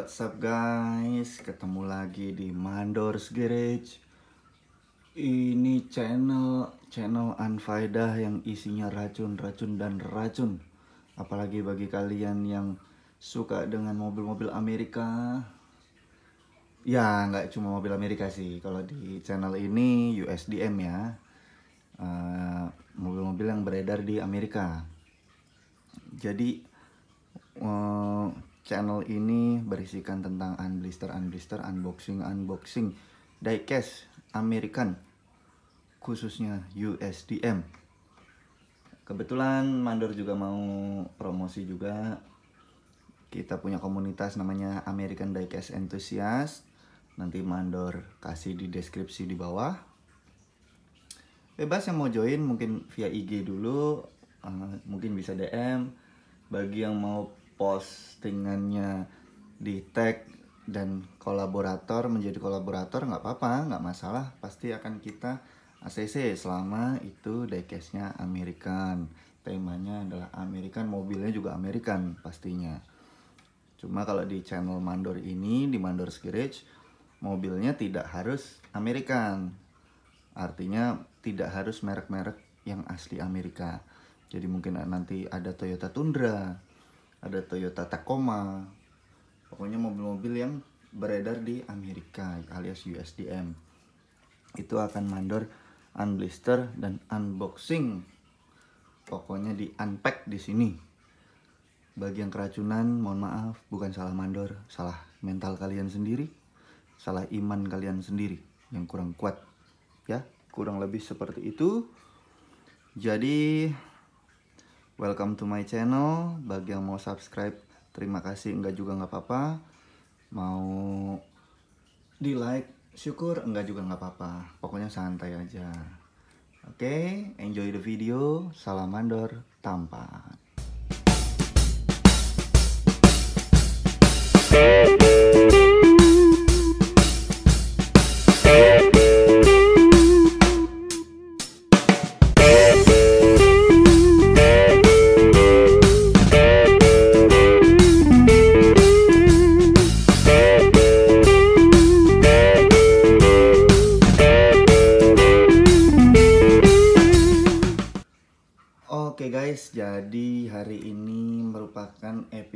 What's up guys, ketemu lagi di Mandors Garage Ini channel, channel Anfaedah yang isinya racun, racun, dan racun Apalagi bagi kalian yang suka dengan mobil-mobil Amerika Ya, nggak cuma mobil Amerika sih Kalau di channel ini USDM ya eh, Mobil-mobil uh, yang beredar di Amerika Jadi... Eh, Channel ini berisikan tentang unblister, unblister, unboxing, unboxing, diecast, American, khususnya USDM. Kebetulan Mandor juga mau promosi juga. Kita punya komunitas namanya American Diecast Enthusiast. Nanti Mandor kasih di deskripsi di bawah. Bebas yang mau join mungkin via IG dulu, uh, mungkin bisa DM. Bagi yang mau postingannya di tag dan kolaborator menjadi kolaborator nggak apa-apa nggak masalah pasti akan kita ACC selama itu diecastnya American temanya adalah American mobilnya juga American pastinya cuma kalau di channel Mandor ini di Mandor Garage mobilnya tidak harus American artinya tidak harus merek-merek yang asli Amerika jadi mungkin nanti ada Toyota Tundra ada Toyota Tacoma pokoknya mobil-mobil yang beredar di Amerika alias USDM itu akan mandor unblister dan unboxing pokoknya di unpack di sini bagi yang keracunan mohon maaf bukan salah mandor salah mental kalian sendiri salah iman kalian sendiri yang kurang kuat ya kurang lebih seperti itu jadi welcome to my channel bagi yang mau subscribe terima kasih enggak juga nggak apa-apa mau di like syukur enggak juga nggak apa-apa pokoknya santai aja oke okay, enjoy the video salamander tampan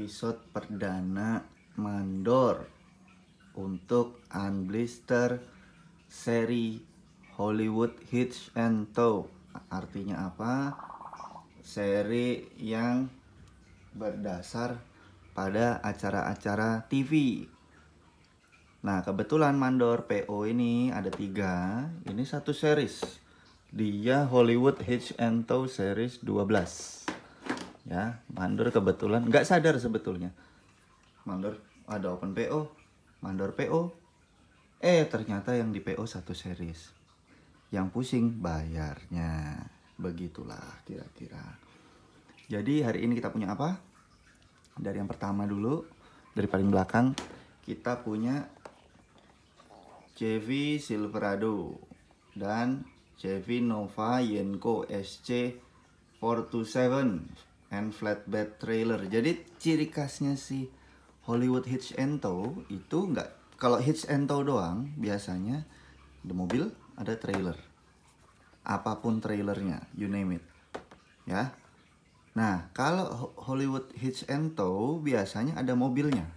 episode perdana mandor untuk Unblister seri Hollywood Hits and Toe. Artinya apa? Seri yang berdasar pada acara-acara TV. Nah, kebetulan mandor PO ini ada tiga. Ini satu series. Dia Hollywood Hits and Toe series 12 ya mandor kebetulan nggak sadar sebetulnya mandor ada open PO mandor PO eh ternyata yang di PO satu series yang pusing bayarnya begitulah kira-kira jadi hari ini kita punya apa dari yang pertama dulu dari paling belakang kita punya Chevy Silverado dan Chevy Nova Yenko SC 427 and flatbed trailer. Jadi ciri khasnya si Hollywood hitch and tow itu nggak kalau hitch and tow doang biasanya the mobil ada trailer. Apapun trailernya, you name it. Ya. Nah, kalau Hollywood hitch and tow biasanya ada mobilnya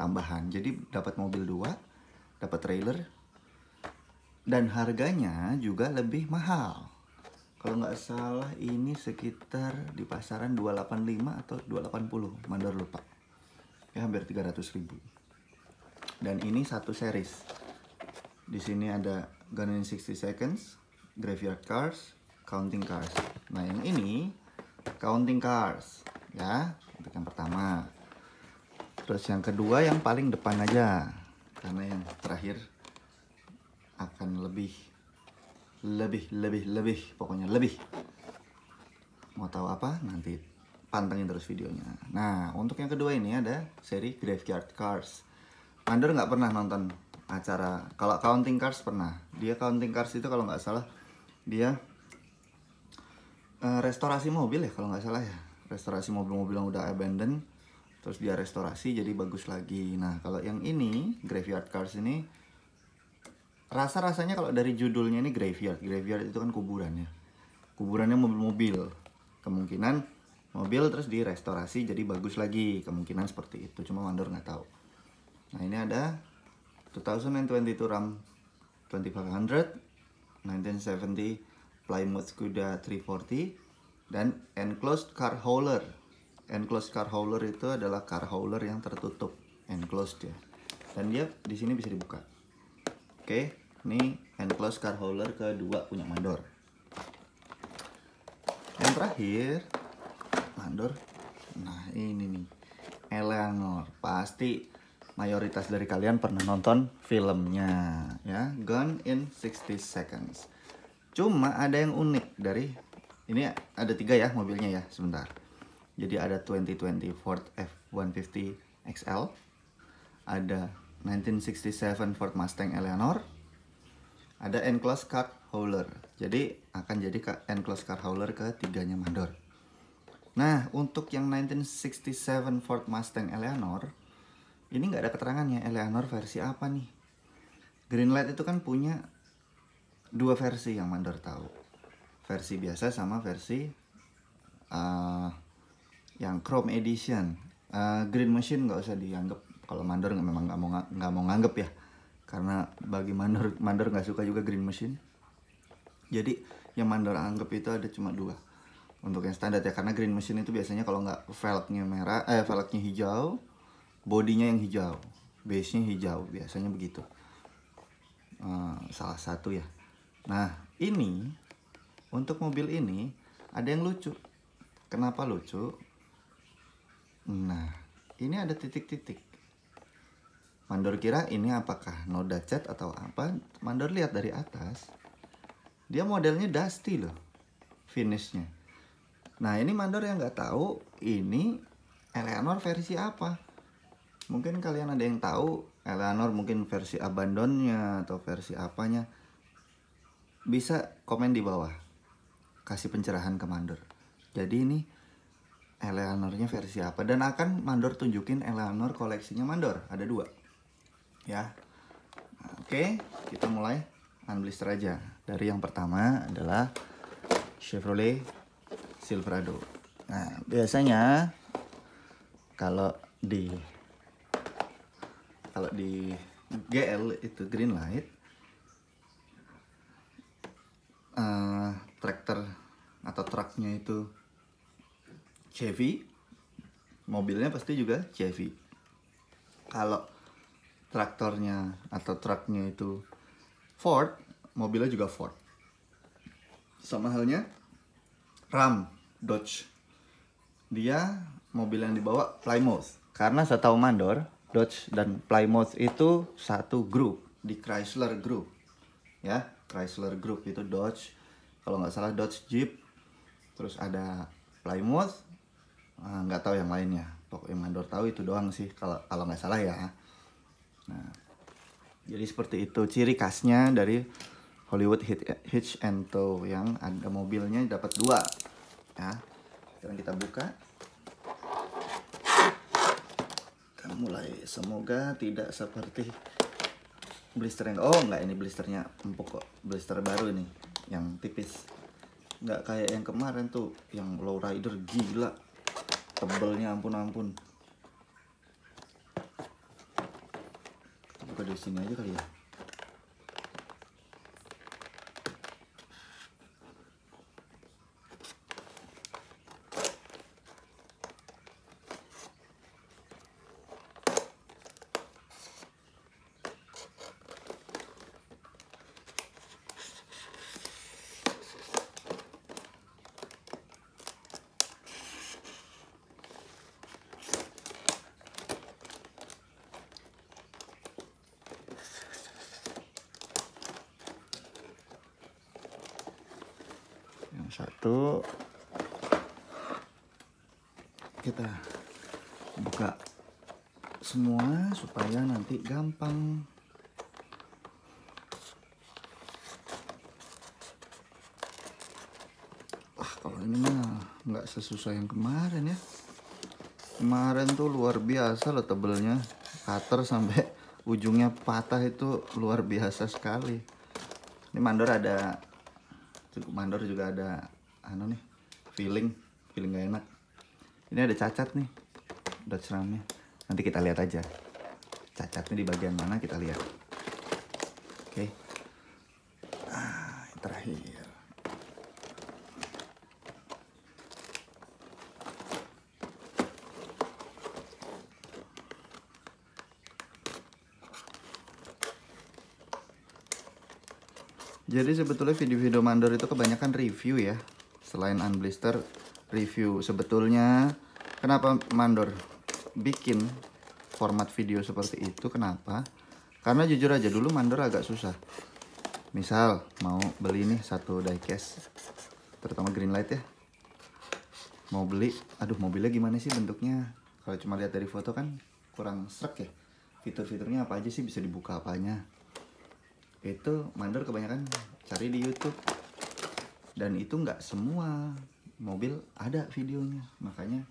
tambahan. Jadi dapat mobil dua, dapat trailer dan harganya juga lebih mahal kalau nggak salah ini sekitar di pasaran 285 atau 280 mandor lupa ya hampir 300 ribu dan ini satu series di sini ada Gun in 60 Seconds Graveyard Cars Counting Cars nah yang ini Counting Cars ya untuk yang pertama terus yang kedua yang paling depan aja karena yang terakhir akan lebih lebih lebih lebih pokoknya lebih mau tahu apa nanti pantengin terus videonya nah untuk yang kedua ini ada seri graveyard cars Under nggak pernah nonton acara kalau counting cars pernah dia counting cars itu kalau nggak salah dia uh, restorasi mobil ya kalau nggak salah ya restorasi mobil-mobil yang udah abandoned terus dia restorasi jadi bagus lagi nah kalau yang ini graveyard cars ini rasa-rasanya kalau dari judulnya ini graveyard, graveyard itu kan ya. kuburannya. Kuburannya mobil-mobil. Kemungkinan mobil terus direstorasi jadi bagus lagi, kemungkinan seperti itu. Cuma Wonder nggak tahu. Nah, ini ada 2022 Ram 2500, 1970 Plymouth Scuda 340 dan enclosed car hauler. Enclosed car hauler itu adalah car hauler yang tertutup, enclosed ya. Dan dia di sini bisa dibuka Oke, ini hand close card holder kedua punya mandor. Yang terakhir, mandor. Nah, ini nih. Eleanor, pasti mayoritas dari kalian pernah nonton filmnya ya, Gone in 60 Seconds. Cuma ada yang unik dari ini ada tiga ya mobilnya ya, sebentar. Jadi ada 2020 Ford F150 XL, ada 1967 Ford Mustang Eleanor ada enclosed car hauler jadi akan jadi ke enclosed car hauler ketiganya mandor nah untuk yang 1967 Ford Mustang Eleanor ini nggak ada keterangannya Eleanor versi apa nih Greenlight itu kan punya dua versi yang mandor tahu versi biasa sama versi uh, yang Chrome Edition uh, Green Machine nggak usah dianggap kalau mandor memang nggak mau nggak mau nganggep ya karena bagi mandor mandor nggak suka juga green machine jadi yang mandor anggap itu ada cuma dua untuk yang standar ya karena green machine itu biasanya kalau nggak velgnya merah eh velgnya hijau bodinya yang hijau base nya hijau biasanya begitu uh, salah satu ya nah ini untuk mobil ini ada yang lucu kenapa lucu nah ini ada titik-titik Mandor kira ini apakah noda cat atau apa? Mandor lihat dari atas. Dia modelnya dusty loh. Finishnya. Nah ini Mandor yang nggak tahu ini Eleanor versi apa. Mungkin kalian ada yang tahu Eleanor mungkin versi abandonnya atau versi apanya. Bisa komen di bawah. Kasih pencerahan ke Mandor. Jadi ini Eleanornya versi apa dan akan Mandor tunjukin Eleanor koleksinya Mandor ada dua ya. Nah, oke, kita mulai unblister aja. Dari yang pertama adalah Chevrolet Silverado. Nah, biasanya kalau di kalau di GL itu green light uh, eh, traktor atau truknya itu Chevy mobilnya pasti juga Chevy kalau traktornya atau truknya itu Ford, mobilnya juga Ford. Sama halnya Ram Dodge. Dia mobil yang dibawa Plymouth. Karena saya tahu mandor, Dodge dan Plymouth itu satu grup di Chrysler Group. Ya, Chrysler Group itu Dodge. Kalau nggak salah Dodge Jeep. Terus ada Plymouth. Ah, nggak tahu yang lainnya. Pokoknya mandor tahu itu doang sih kalau kalau nggak salah ya. Nah, jadi seperti itu ciri khasnya dari Hollywood Hitch and Tow yang ada mobilnya dapat dua. Ya. Sekarang kita buka. Kita mulai. Semoga tidak seperti blister yang oh nggak ini blisternya empuk kok. Blister baru ini yang tipis. Nggak kayak yang kemarin tuh yang low rider gila. Tebelnya ampun ampun. ルしないでからや。satu kita buka semua supaya nanti gampang wah kalau ini mah nggak sesusah yang kemarin ya kemarin tuh luar biasa loh tebelnya cutter sampai ujungnya patah itu luar biasa sekali ini mandor ada cukup mandor juga ada anu nih feeling feeling gak enak ini ada cacat nih udah seramnya nanti kita lihat aja cacatnya di bagian mana kita lihat oke okay. ah, terakhir Jadi sebetulnya video-video mandor itu kebanyakan review ya selain unblister review sebetulnya kenapa mandor bikin format video seperti itu kenapa karena jujur aja dulu mandor agak susah misal mau beli nih satu diecast terutama green light ya mau beli aduh mobilnya gimana sih bentuknya kalau cuma lihat dari foto kan kurang serak ya fitur-fiturnya apa aja sih bisa dibuka apanya itu mandor kebanyakan cari di YouTube dan itu nggak semua mobil ada videonya makanya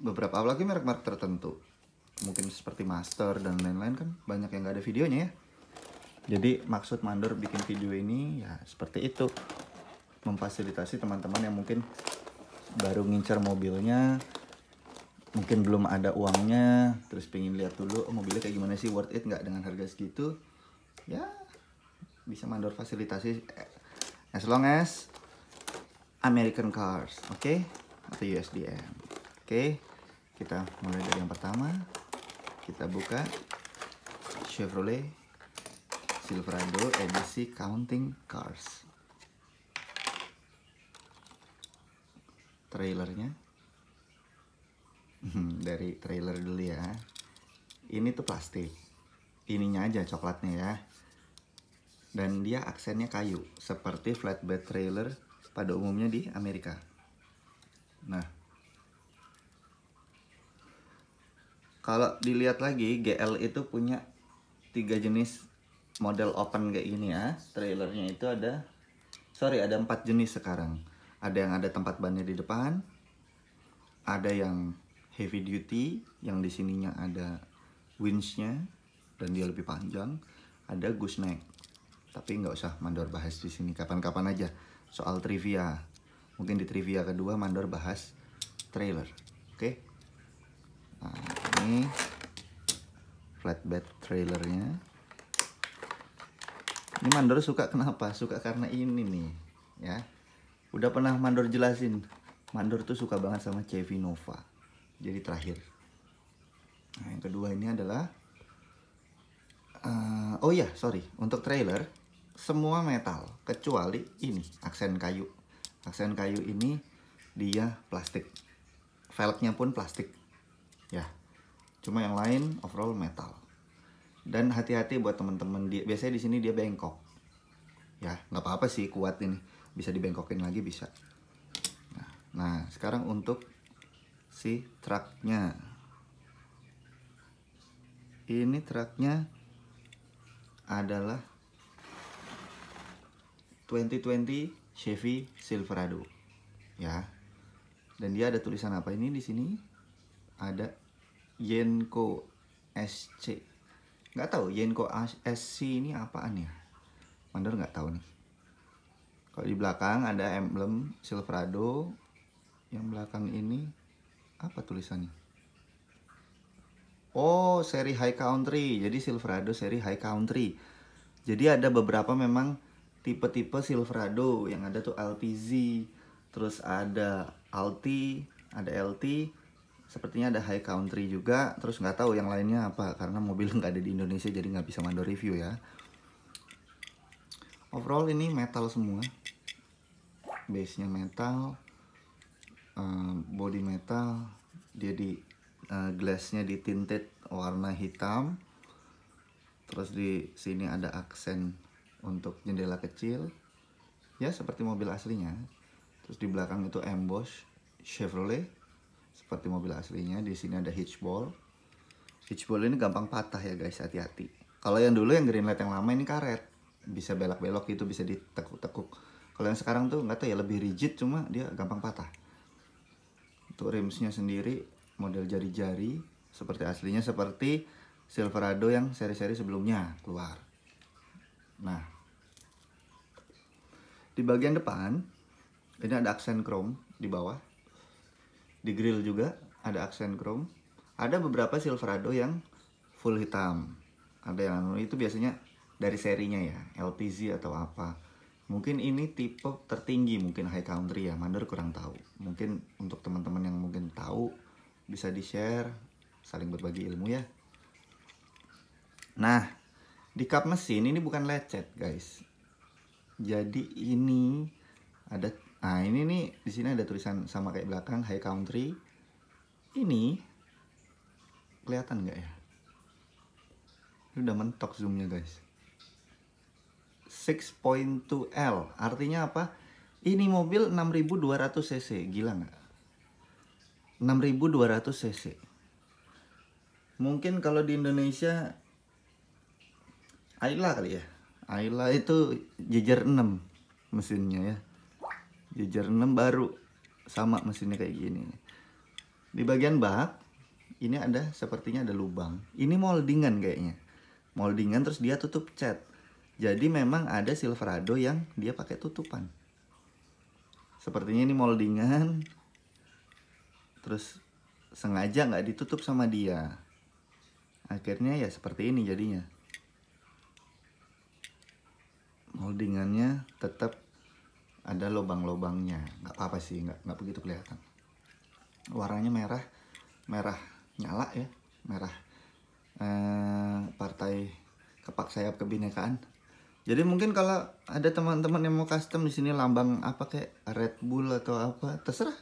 beberapa apalagi merek-merek tertentu mungkin seperti master dan lain-lain kan banyak yang nggak ada videonya ya jadi maksud mandor bikin video ini ya seperti itu memfasilitasi teman-teman yang mungkin baru ngincar mobilnya mungkin belum ada uangnya terus pengen lihat dulu oh, mobilnya kayak gimana sih worth it nggak dengan harga segitu ya bisa mandor fasilitasi eh, as long as American cars, oke? Okay? Atau USDM. Oke. Okay? Kita mulai dari yang pertama. Kita buka Chevrolet Silverado edisi Counting Cars. Trailernya hmm, dari trailer dulu ya. Ini tuh plastik. Ininya aja coklatnya ya dan dia aksennya kayu seperti flatbed trailer pada umumnya di Amerika. Nah, kalau dilihat lagi GL itu punya tiga jenis model open kayak gini ya. Trailernya itu ada, sorry ada empat jenis sekarang. Ada yang ada tempat bannya di depan, ada yang heavy duty, yang di sininya ada winchnya dan dia lebih panjang, ada gooseneck tapi nggak usah mandor bahas di sini kapan-kapan aja soal trivia mungkin di trivia kedua mandor bahas trailer oke okay? nah ini flatbed trailernya ini mandor suka kenapa suka karena ini nih ya udah pernah mandor jelasin mandor tuh suka banget sama Chevy Nova jadi terakhir nah yang kedua ini adalah uh, oh ya sorry untuk trailer semua metal kecuali ini aksen kayu aksen kayu ini dia plastik velgnya pun plastik ya cuma yang lain overall metal dan hati-hati buat temen-temen dia biasanya di sini dia bengkok ya nggak apa-apa sih kuat ini bisa dibengkokin lagi bisa nah, nah sekarang untuk si truknya ini truknya adalah 2020 Chevy Silverado ya dan dia ada tulisan apa ini di sini ada Yenko SC nggak tahu Yenko SC ini apaan ya Mandor nggak tahu nih kalau di belakang ada emblem Silverado yang belakang ini apa tulisannya Oh, seri high country. Jadi Silverado seri high country. Jadi ada beberapa memang tipe-tipe Silverado yang ada tuh LTZ terus ada Alti, ada LT, sepertinya ada High Country juga, terus nggak tahu yang lainnya apa karena mobil nggak ada di Indonesia jadi nggak bisa mandor review ya. Overall ini metal semua, base-nya metal, eh, body metal, dia di uh, glassnya di tinted warna hitam, terus di sini ada aksen untuk jendela kecil ya seperti mobil aslinya terus di belakang itu emboss Chevrolet seperti mobil aslinya di sini ada hitchball hitchball ini gampang patah ya guys hati-hati kalau yang dulu yang green light yang lama ini karet bisa belok-belok itu bisa ditekuk-tekuk kalau yang sekarang tuh nggak tahu ya lebih rigid cuma dia gampang patah untuk rimsnya sendiri model jari-jari seperti aslinya seperti Silverado yang seri-seri sebelumnya keluar Nah, di bagian depan ini ada aksen chrome di bawah. Di grill juga ada aksen chrome. Ada beberapa Silverado yang full hitam. Ada yang anu, itu biasanya dari serinya ya, LTZ atau apa. Mungkin ini tipe tertinggi mungkin high country ya, Mander kurang tahu. Mungkin untuk teman-teman yang mungkin tahu bisa di-share, saling berbagi ilmu ya. Nah, di cup mesin ini bukan lecet, guys. Jadi ini ada nah ini nih di sini ada tulisan sama kayak belakang high country. Ini kelihatan nggak ya? Ini udah mentok zoomnya, guys. 6.2L artinya apa? Ini mobil 6200 cc, gila nggak? 6200 cc. Mungkin kalau di Indonesia Ayla kali ya Ayla itu jejer 6 mesinnya ya jejer 6 baru sama mesinnya kayak gini di bagian bak ini ada sepertinya ada lubang ini moldingan kayaknya moldingan terus dia tutup cat jadi memang ada silverado yang dia pakai tutupan sepertinya ini moldingan terus sengaja nggak ditutup sama dia akhirnya ya seperti ini jadinya Moldingannya tetap ada lobang-lobangnya nggak apa-apa sih nggak nggak begitu kelihatan warnanya merah merah nyala ya merah eh, partai kepak sayap kebinekaan jadi mungkin kalau ada teman-teman yang mau custom di sini lambang apa kayak Red Bull atau apa terserah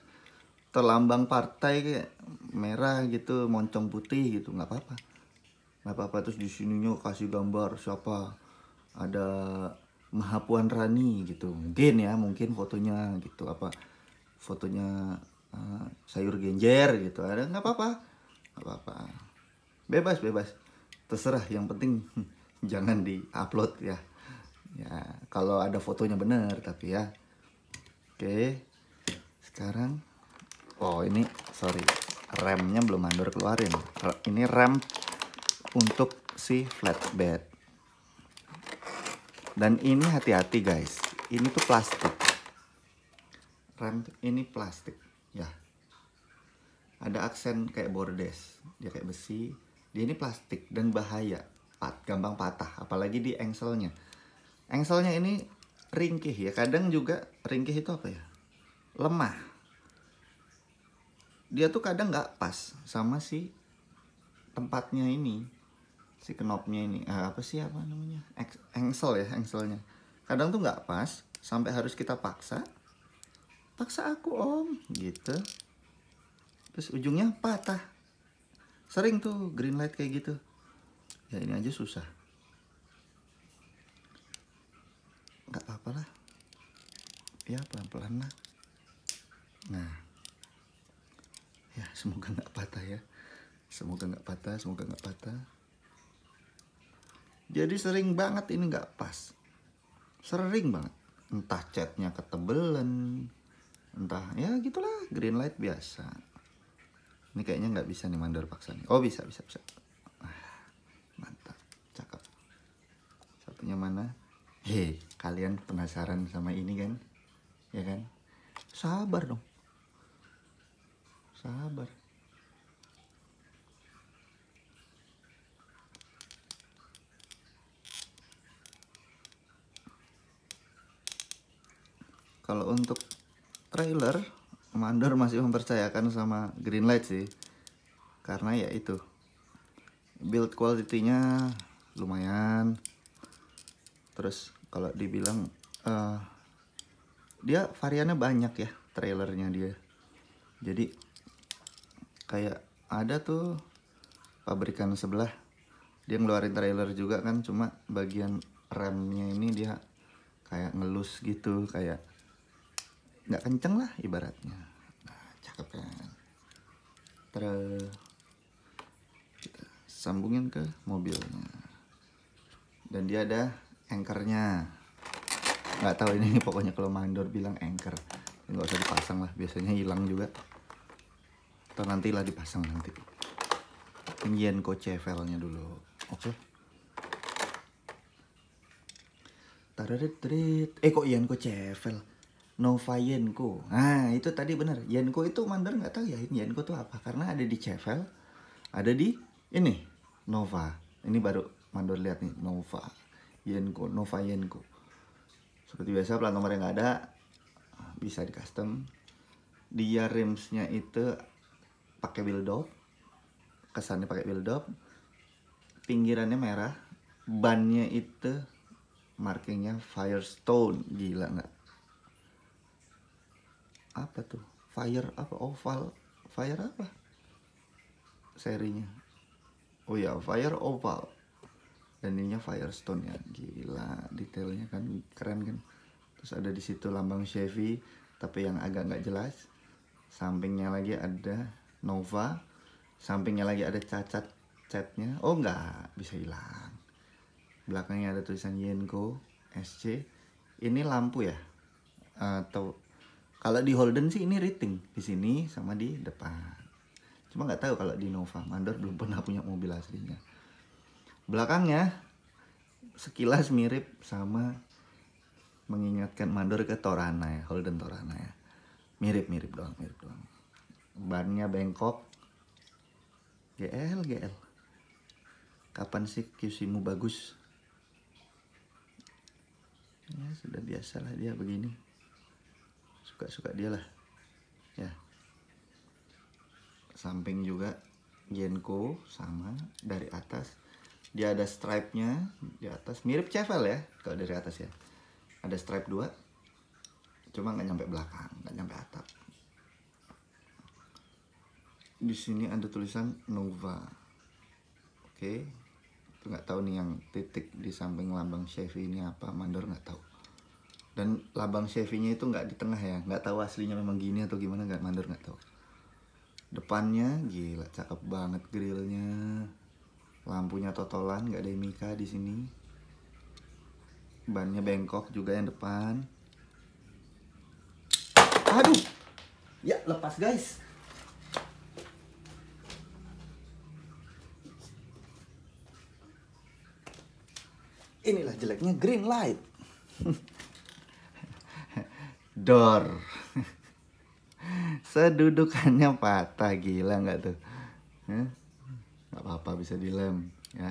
terlambang partai kayak merah gitu moncong putih gitu nggak apa-apa nggak apa-apa terus di sininya kasih gambar siapa ada Mahapuan Rani gitu mungkin ya mungkin fotonya gitu apa fotonya uh, sayur genjer gitu ada nggak apa-apa nggak apa-apa bebas bebas terserah yang penting jangan di upload ya ya kalau ada fotonya bener tapi ya oke sekarang oh ini sorry remnya belum mandor keluarin ini rem untuk si flatbed dan ini hati-hati guys, ini tuh plastik. Rem ini plastik, ya. Ada aksen kayak bordes, dia kayak besi. Dia ini plastik dan bahaya, Pat, gampang patah, apalagi di engselnya. Engselnya ini ringkih ya, kadang juga ringkih itu apa ya? Lemah. Dia tuh kadang nggak pas sama si tempatnya ini si knopnya ini ah, apa sih apa namanya engsel ya engselnya kadang tuh nggak pas sampai harus kita paksa paksa aku om gitu terus ujungnya patah sering tuh green light kayak gitu ya ini aja susah nggak apa-apa lah ya pelan-pelan lah nah ya semoga nggak patah ya semoga nggak patah semoga nggak patah jadi sering banget ini nggak pas. Sering banget. Entah catnya ketebelan, entah ya gitulah green light biasa. Ini kayaknya nggak bisa nih mandor paksa nih. Oh bisa bisa bisa. Ah, mantap, cakep. Satunya mana? Hei, kalian penasaran sama ini kan? Ya kan? Sabar dong. Sabar. kalau untuk trailer mandor masih mempercayakan sama Greenlight sih karena ya itu build quality-nya lumayan terus kalau dibilang uh, dia variannya banyak ya trailernya dia jadi kayak ada tuh pabrikan sebelah dia ngeluarin trailer juga kan cuma bagian remnya ini dia kayak ngelus gitu kayak nggak kenceng lah ibaratnya nah, cakep kan terus kita sambungin ke mobilnya dan dia ada anchornya nggak tahu ini pokoknya kalau mandor bilang anchor nggak usah dipasang lah biasanya hilang juga atau nantilah dipasang nanti tinggian kocevelnya dulu oke okay. Tararit, eh kok Ian kok cevel? Nova Yenko. Nah, itu tadi benar. Yenko itu Mandarin nggak tahu ya Yenko itu apa karena ada di Cevel, ada di ini Nova. Ini baru Mandor lihat nih Nova Yenko, Nova Yenko. Seperti biasa plat nomornya nggak ada, bisa di custom. Dia rimsnya itu pakai build-up, kesannya pakai build-up, pinggirannya merah, bannya itu markingnya Firestone, gila nggak? apa tuh fire apa oval fire apa serinya oh ya fire oval dan ininya firestone ya gila detailnya kan keren kan terus ada di situ lambang Chevy tapi yang agak nggak jelas sampingnya lagi ada Nova sampingnya lagi ada cacat catnya oh nggak bisa hilang belakangnya ada tulisan Yenko SC ini lampu ya atau kalau di Holden sih ini rating di sini sama di depan. Cuma nggak tahu kalau di Nova. Mandor belum pernah punya mobil aslinya. Belakangnya sekilas mirip sama mengingatkan Mandor ke Torana ya, Holden Torana ya. Mirip-mirip doang, mirip doang. Bannya bengkok. GL, GL. Kapan sih QC-mu bagus? Ya, sudah biasalah dia begini suka-suka dia lah ya samping juga Genko sama dari atas dia ada stripe-nya di atas mirip Cevel ya kalau dari atas ya ada stripe dua cuma nggak nyampe belakang nggak nyampe atap di sini ada tulisan Nova oke okay. nggak tahu nih yang titik di samping lambang Chevy ini apa mandor nggak tahu dan labang Chevy-nya itu nggak di tengah ya nggak tahu aslinya memang gini atau gimana nggak mandor nggak tahu depannya gila cakep banget grillnya lampunya totolan nggak ada mika di sini bannya bengkok juga yang depan aduh ya lepas guys inilah jeleknya green light dor sedudukannya patah gila nggak tuh nggak apa-apa bisa dilem ya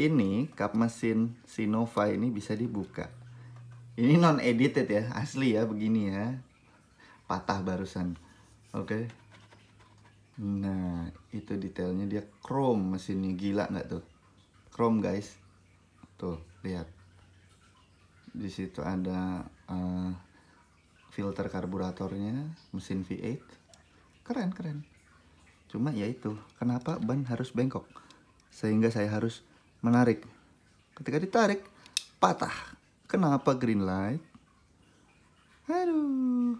ini kap mesin Sinova ini bisa dibuka ini non edited ya asli ya begini ya patah barusan oke okay. nah itu detailnya dia chrome mesinnya gila nggak tuh chrome guys tuh lihat di situ ada uh, filter karburatornya mesin V8 keren keren cuma ya itu kenapa ban harus bengkok sehingga saya harus menarik ketika ditarik patah kenapa green light aduh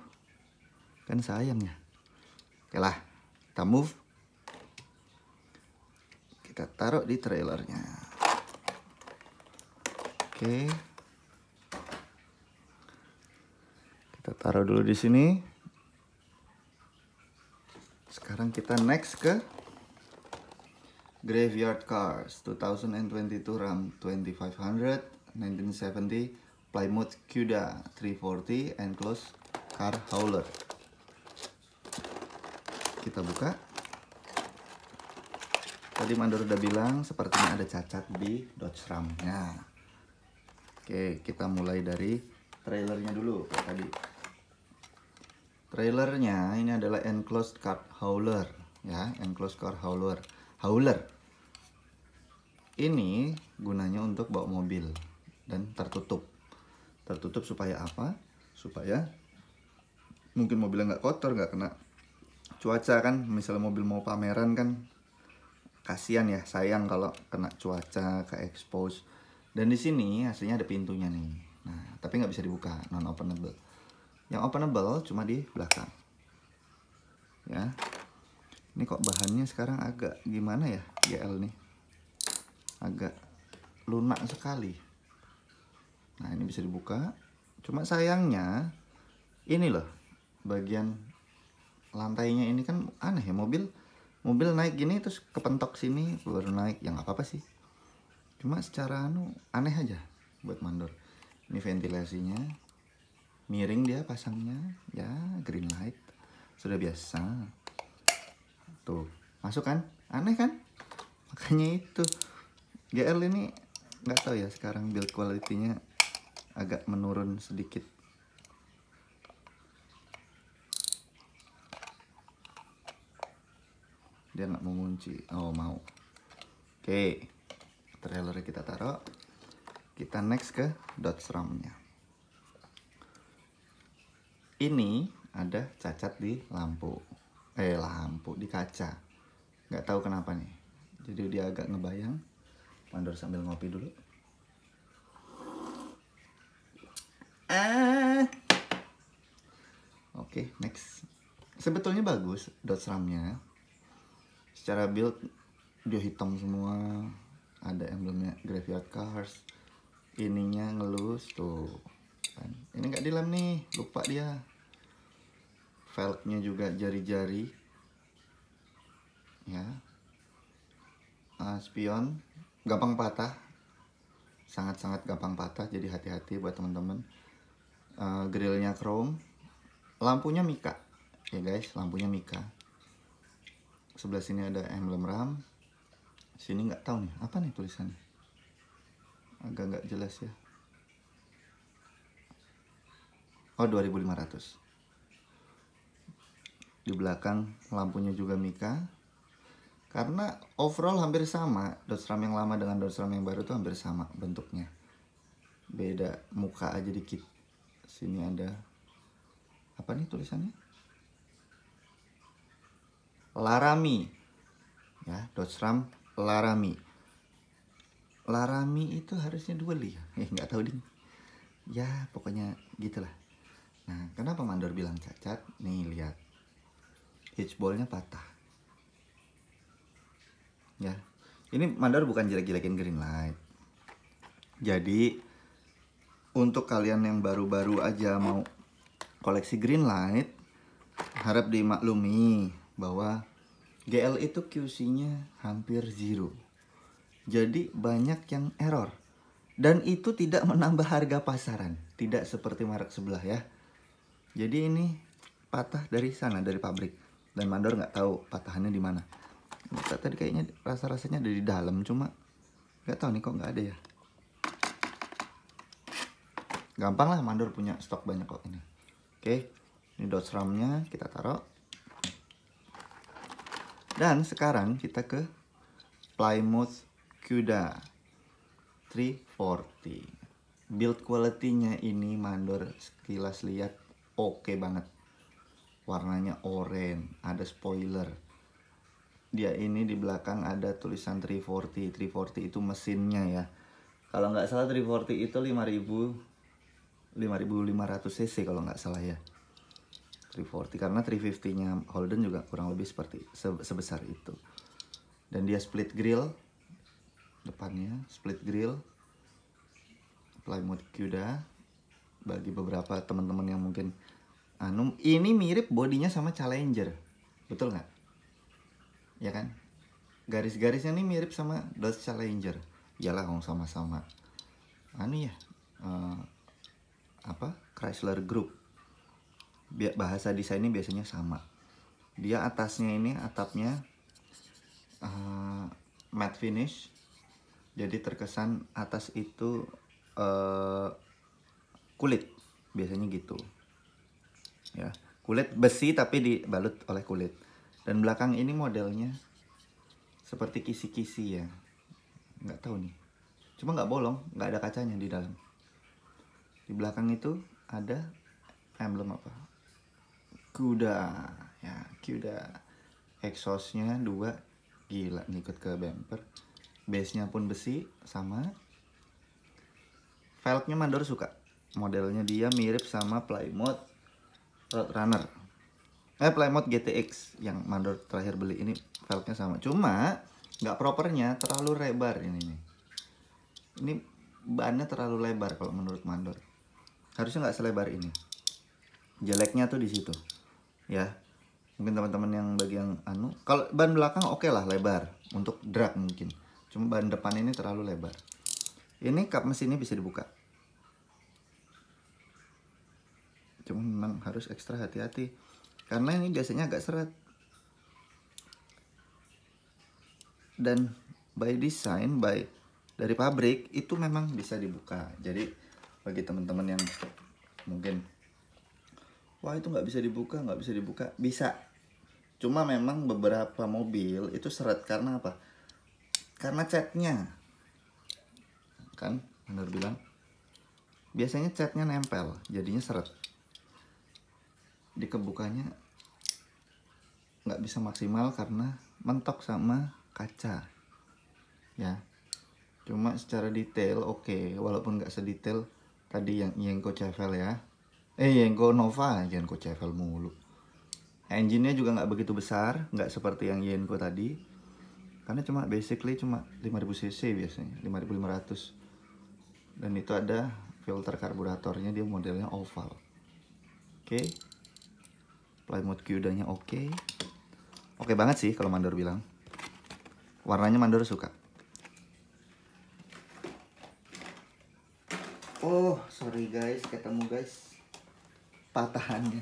kan sayangnya ya lah kita move kita taruh di trailernya oke okay. kita taruh dulu di sini. Sekarang kita next ke Graveyard Cars 2022 Ram 2500 1970 Plymouth Cuda 340 and Close car hauler. Kita buka. Tadi Mandor udah bilang sepertinya ada cacat di Dodge Ram-nya. Oke, kita mulai dari trailernya dulu kayak tadi trailernya ini adalah enclosed car hauler ya enclosed car hauler hauler ini gunanya untuk bawa mobil dan tertutup tertutup supaya apa supaya mungkin mobilnya nggak kotor nggak kena cuaca kan misalnya mobil mau pameran kan kasihan ya sayang kalau kena cuaca ke expose dan di sini aslinya ada pintunya nih nah tapi nggak bisa dibuka non openable yang openable cuma di belakang ya ini kok bahannya sekarang agak gimana ya GL nih agak lunak sekali nah ini bisa dibuka cuma sayangnya ini loh bagian lantainya ini kan aneh ya mobil mobil naik gini terus kepentok sini baru naik yang apa-apa sih cuma secara anu aneh aja buat mandor ini ventilasinya miring dia pasangnya ya green light sudah biasa tuh masuk kan aneh kan makanya itu GL ini nggak tahu ya sekarang build quality-nya agak menurun sedikit dia nggak mau oh mau oke trailer kita taruh kita next ke dot ramnya nya ini ada cacat di lampu eh lampu di kaca nggak tahu kenapa nih jadi dia agak ngebayang mandor sambil ngopi dulu eh oke okay, next sebetulnya bagus dot ramnya secara build dia hitam semua ada emblemnya graveyard cars ininya ngelus tuh kan. ini nggak dilem nih lupa dia velgnya juga jari-jari ya uh, spion gampang patah sangat-sangat gampang patah jadi hati-hati buat teman-teman uh, grillnya chrome lampunya mika ya guys lampunya mika sebelah sini ada emblem ram sini nggak tahu nih apa nih tulisannya agak nggak jelas ya oh 2500 di belakang lampunya juga Mika karena overall hampir sama Ram yang lama dengan Ram yang baru tuh hampir sama bentuknya beda muka aja dikit sini ada apa nih tulisannya Larami ya dotram Larami Larami itu harusnya dua li ya nggak tahu ding ya pokoknya gitulah nah kenapa mandor bilang cacat nih lihat hitch patah ya ini mandor bukan jelek-jelekin green light jadi untuk kalian yang baru-baru aja mau koleksi green light harap dimaklumi bahwa GL itu QC-nya hampir zero jadi banyak yang error dan itu tidak menambah harga pasaran tidak seperti merek sebelah ya jadi ini patah dari sana dari pabrik dan mandor nggak tahu patahannya di mana tadi kayaknya rasa rasanya ada di dalam cuma nggak tahu nih kok nggak ada ya gampang lah mandor punya stok banyak kok ini oke ini dot ramnya kita taruh dan sekarang kita ke Plymouth Cuda 340 build quality-nya ini mandor sekilas lihat oke okay banget warnanya orange ada spoiler dia ini di belakang ada tulisan 340 340 itu mesinnya ya kalau nggak salah 340 itu 5000 5500 cc kalau nggak salah ya 340 karena 350 nya Holden juga kurang lebih seperti sebesar itu dan dia split grill depannya split grill plymouth kuda bagi beberapa teman-teman yang mungkin anu ini mirip bodinya sama Challenger betul nggak ya kan garis-garisnya ini mirip sama Dodge Challenger iyalah kalau sama-sama anu ya uh, apa Chrysler Group bahasa desainnya biasanya sama dia atasnya ini atapnya uh, matte finish jadi terkesan atas itu uh, kulit biasanya gitu ya kulit besi tapi dibalut oleh kulit dan belakang ini modelnya seperti kisi-kisi ya nggak tahu nih cuma nggak bolong nggak ada kacanya di dalam di belakang itu ada emblem apa kuda ya kuda exhaustnya dua gila ngikut ke bumper base nya pun besi sama velgnya mandor suka modelnya dia mirip sama plymouth Roadrunner eh Plymouth GTX yang mandor terakhir beli ini velgnya sama cuma nggak propernya terlalu lebar ini nih ini bannya terlalu lebar kalau menurut mandor harusnya nggak selebar ini jeleknya tuh di situ ya mungkin teman-teman yang bagi yang anu kalau ban belakang oke okay lah lebar untuk drag mungkin cuma ban depan ini terlalu lebar ini kap mesinnya bisa dibuka cuma memang harus ekstra hati-hati karena ini biasanya agak seret dan by design by dari pabrik itu memang bisa dibuka jadi bagi teman-teman yang mungkin wah itu nggak bisa dibuka nggak bisa dibuka bisa cuma memang beberapa mobil itu seret karena apa karena catnya kan benar bilang biasanya catnya nempel jadinya seret di kebukanya nggak bisa maksimal karena mentok sama kaca ya cuma secara detail oke okay, walaupun nggak sedetail tadi yang yenko Cevel ya eh yenko Nova jangan yenko Cevel mulu engine-nya juga nggak begitu besar nggak seperti yang yenko tadi karena cuma basically cuma 5000 cc biasanya 5500 dan itu ada filter karburatornya dia modelnya oval oke okay. Plymouth udahnya oke. Okay. Oke okay banget sih kalau Mandor bilang. Warnanya Mandor suka. Oh, sorry guys, ketemu guys. Patahannya.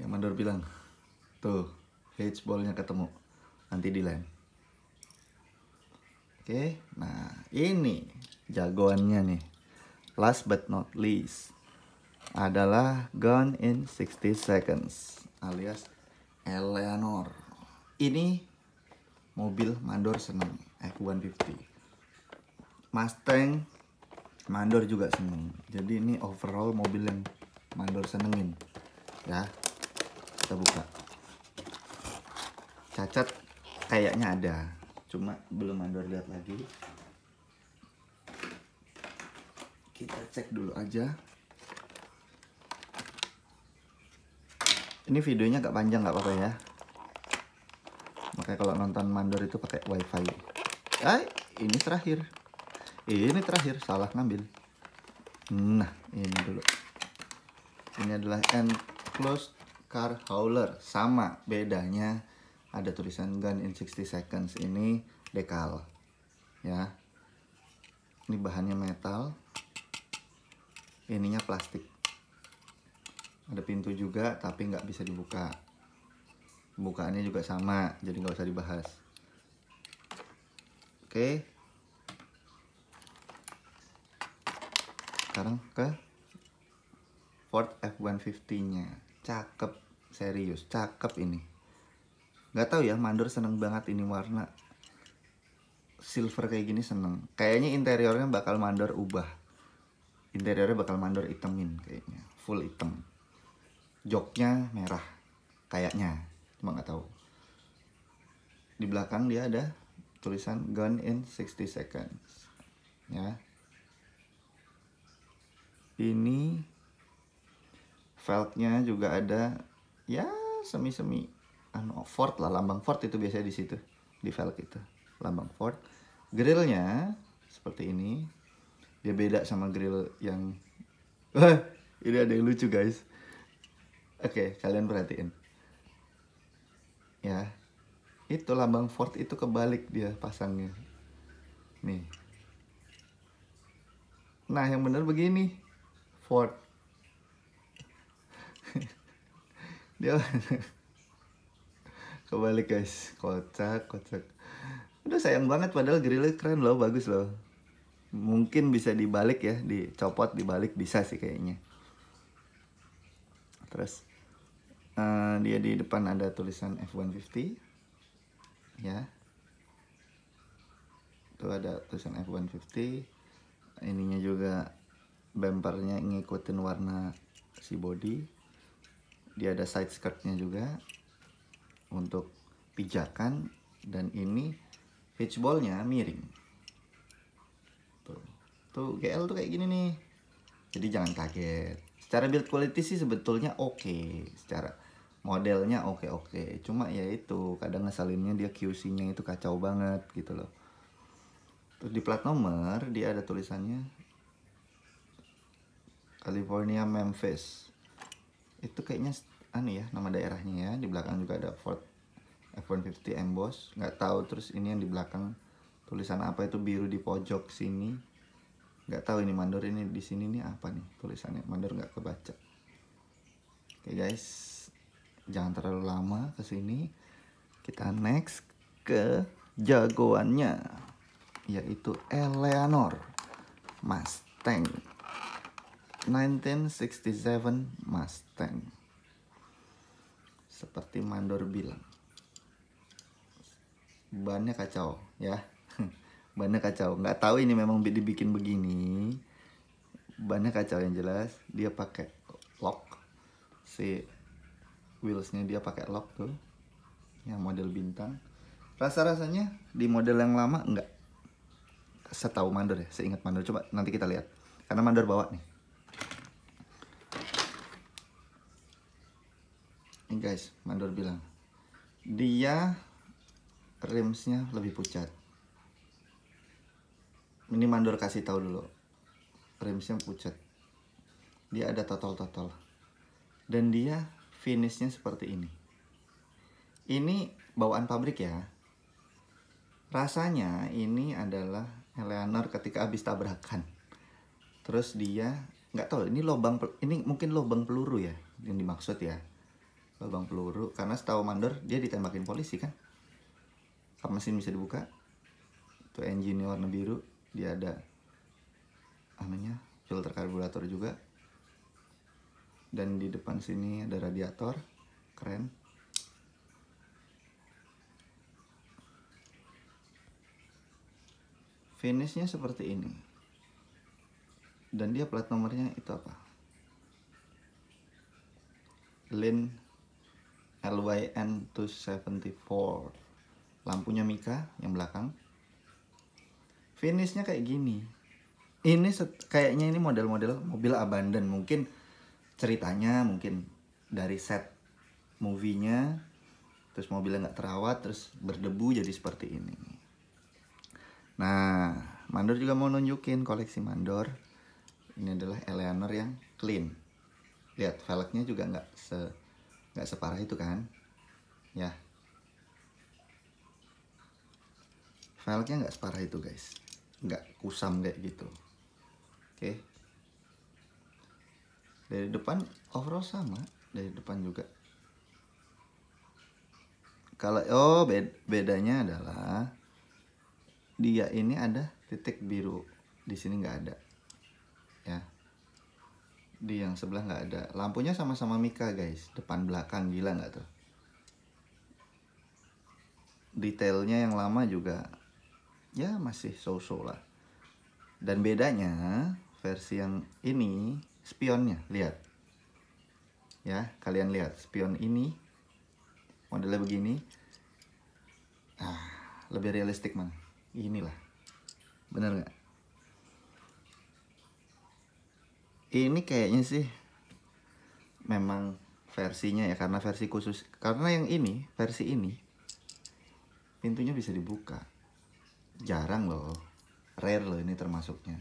Yang Mandor bilang. Tuh, hedge ballnya ketemu. Nanti di lain Oke, okay. nah ini jagoannya nih. Last but not least, adalah Gone in 60 Seconds alias Eleanor. Ini mobil mandor seneng F150. Mustang mandor juga seneng. Jadi ini overall mobil yang mandor senengin. Ya. Kita buka. Cacat kayaknya ada. Cuma belum mandor lihat lagi. Kita cek dulu aja. ini videonya agak panjang nggak apa-apa ya makanya kalau nonton mandor itu pakai wifi Ay, ini terakhir ini terakhir salah ngambil nah ini dulu ini adalah enclosed car hauler sama bedanya ada tulisan gun in 60 seconds ini dekal ya ini bahannya metal ininya plastik ada pintu juga tapi nggak bisa dibuka bukaannya juga sama jadi nggak usah dibahas oke sekarang ke Ford F-150 nya cakep serius cakep ini nggak tahu ya mandor seneng banget ini warna silver kayak gini seneng kayaknya interiornya bakal mandor ubah interiornya bakal mandor itemin kayaknya full item joknya merah kayaknya cuma nggak tahu di belakang dia ada tulisan Gun in 60 seconds ya ini velgnya juga ada ya semi-semi anu Ford lah lambang Ford itu biasanya di situ di velg itu lambang Ford grillnya seperti ini dia beda sama grill yang ini ada yang lucu guys Oke, okay, kalian perhatiin. Ya. Itu lambang Ford itu kebalik dia pasangnya. Nih. Nah, yang bener begini. Ford. dia kebalik guys. Kocak, kocak. Udah sayang banget padahal grillnya keren loh, bagus loh. Mungkin bisa dibalik ya, dicopot, dibalik bisa sih kayaknya terus uh, dia di depan ada tulisan F150 ya itu ada tulisan F150 ininya juga bumpernya ngikutin warna si body dia ada side skirtnya juga untuk pijakan dan ini ballnya miring tuh tuh GL tuh kayak gini nih jadi jangan kaget secara build quality sih sebetulnya oke okay. secara modelnya oke okay oke -okay. cuma ya itu kadang ngesalinnya dia QC nya itu kacau banget gitu loh terus di plat nomor dia ada tulisannya California Memphis itu kayaknya aneh ya nama daerahnya ya di belakang juga ada Ford F150 emboss nggak tahu terus ini yang di belakang tulisan apa itu biru di pojok sini nggak tahu ini mandor ini di sini nih apa nih tulisannya mandor nggak kebaca oke okay, guys jangan terlalu lama ke sini kita next ke jagoannya yaitu Eleanor Mustang 1967 Mustang seperti mandor bilang bannya kacau ya banyak kacau nggak tahu ini memang dibikin begini banyak kacau yang jelas dia pakai lock si wheelsnya dia pakai lock tuh yang model bintang rasa rasanya di model yang lama nggak setahu mandor ya seingat mandor coba nanti kita lihat karena mandor bawa nih ini guys mandor bilang dia rimsnya lebih pucat ini mandor kasih tahu dulu rimsnya pucat dia ada total-total, dan dia finishnya seperti ini ini bawaan pabrik ya rasanya ini adalah Eleanor ketika habis tabrakan terus dia nggak tahu ini lobang ini mungkin lobang peluru ya yang dimaksud ya lobang peluru karena setahu mandor dia ditembakin polisi kan kap mesin bisa dibuka tuh engine warna biru dia ada anunya filter karburator juga dan di depan sini ada radiator keren finishnya seperti ini dan dia plat nomornya itu apa Lin LYN274 lampunya Mika yang belakang finishnya kayak gini ini kayaknya ini model-model mobil abandon mungkin ceritanya mungkin dari set movie-nya terus mobilnya nggak terawat terus berdebu jadi seperti ini nah Mandor juga mau nunjukin koleksi Mandor ini adalah Eleanor yang clean lihat velgnya juga nggak se nggak separah itu kan ya velgnya nggak separah itu guys nggak kusam kayak gitu oke okay. dari depan overall sama dari depan juga kalau oh bed, bedanya adalah dia ini ada titik biru di sini nggak ada ya di yang sebelah nggak ada lampunya sama-sama mika guys depan belakang gila nggak tuh detailnya yang lama juga ya masih so-so lah dan bedanya versi yang ini spionnya lihat ya kalian lihat spion ini modelnya begini ah, lebih realistik mana inilah bener nggak ini kayaknya sih memang versinya ya karena versi khusus karena yang ini versi ini pintunya bisa dibuka jarang loh rare loh ini termasuknya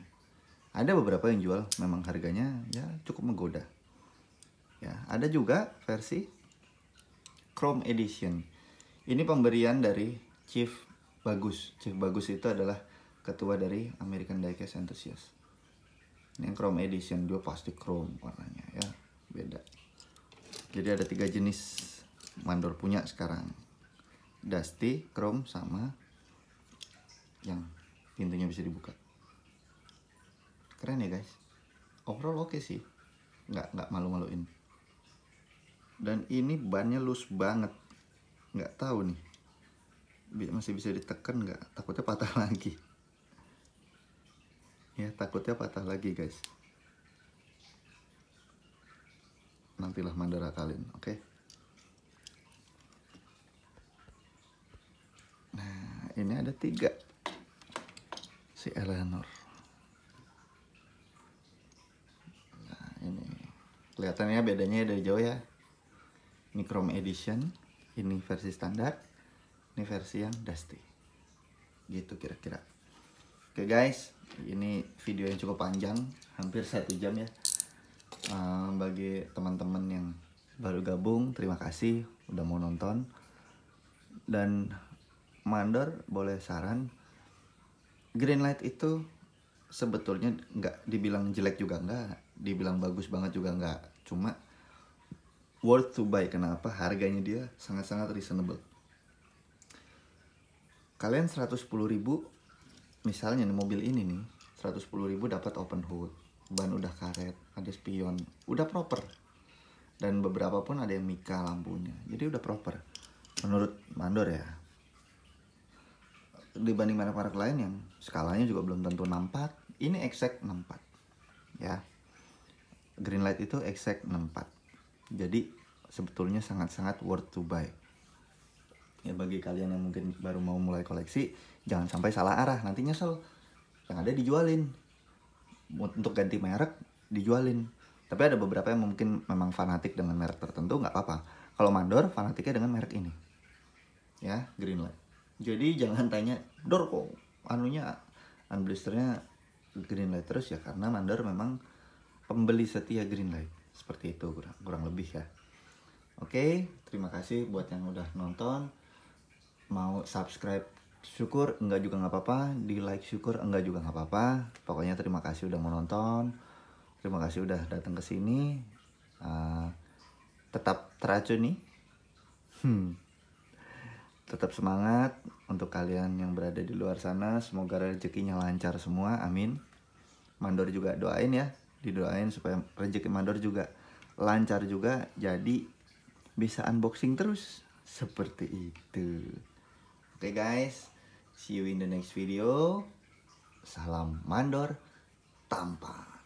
ada beberapa yang jual memang harganya ya cukup menggoda ya ada juga versi Chrome Edition ini pemberian dari Chief Bagus Chief Bagus itu adalah ketua dari American Diecast Enthusiast ini yang Chrome Edition dua pasti Chrome warnanya ya beda jadi ada tiga jenis mandor punya sekarang Dusty, Chrome sama yang pintunya bisa dibuka keren ya guys overall oke okay sih nggak nggak malu-maluin dan ini bannya lus banget nggak tahu nih masih bisa ditekan nggak takutnya patah lagi ya takutnya patah lagi guys nantilah mandara kalian oke okay? nah ini ada tiga si Eleanor. Nah, ini kelihatannya bedanya dari jauh ya. Ini Chrome Edition, ini versi standar, ini versi yang dusty. Gitu kira-kira. Oke guys, ini video yang cukup panjang, hampir satu jam ya. Uh, bagi teman-teman yang baru gabung, terima kasih udah mau nonton. Dan mandor boleh saran green light itu sebetulnya nggak dibilang jelek juga nggak dibilang bagus banget juga nggak cuma worth to buy kenapa harganya dia sangat-sangat reasonable kalian 110.000 misalnya nih mobil ini nih 110.000 dapat open hood ban udah karet ada spion udah proper dan beberapa pun ada yang mika lampunya jadi udah proper menurut mandor ya dibanding merek-merek lain yang skalanya juga belum tentu 64 ini exact 64 ya Greenlight itu exact 64 jadi sebetulnya sangat-sangat worth to buy ya bagi kalian yang mungkin baru mau mulai koleksi jangan sampai salah arah nanti nyesel yang ada dijualin untuk ganti merek dijualin tapi ada beberapa yang mungkin memang fanatik dengan merek tertentu nggak apa-apa kalau mandor fanatiknya dengan merek ini ya Greenlight jadi jangan tanya dor kok anunya unblisternya light terus ya karena Mandor memang pembeli setia green light seperti itu kurang, kurang lebih ya oke terima kasih buat yang udah nonton mau subscribe syukur enggak juga nggak apa-apa di like syukur enggak juga nggak apa-apa pokoknya terima kasih udah mau nonton terima kasih udah datang ke sini uh, tetap teracuni hmm tetap semangat untuk kalian yang berada di luar sana. Semoga rezekinya lancar semua. Amin. Mandor juga doain ya, didoain supaya rezeki Mandor juga lancar juga. Jadi bisa unboxing terus seperti itu. Oke okay guys, see you in the next video. Salam Mandor tampak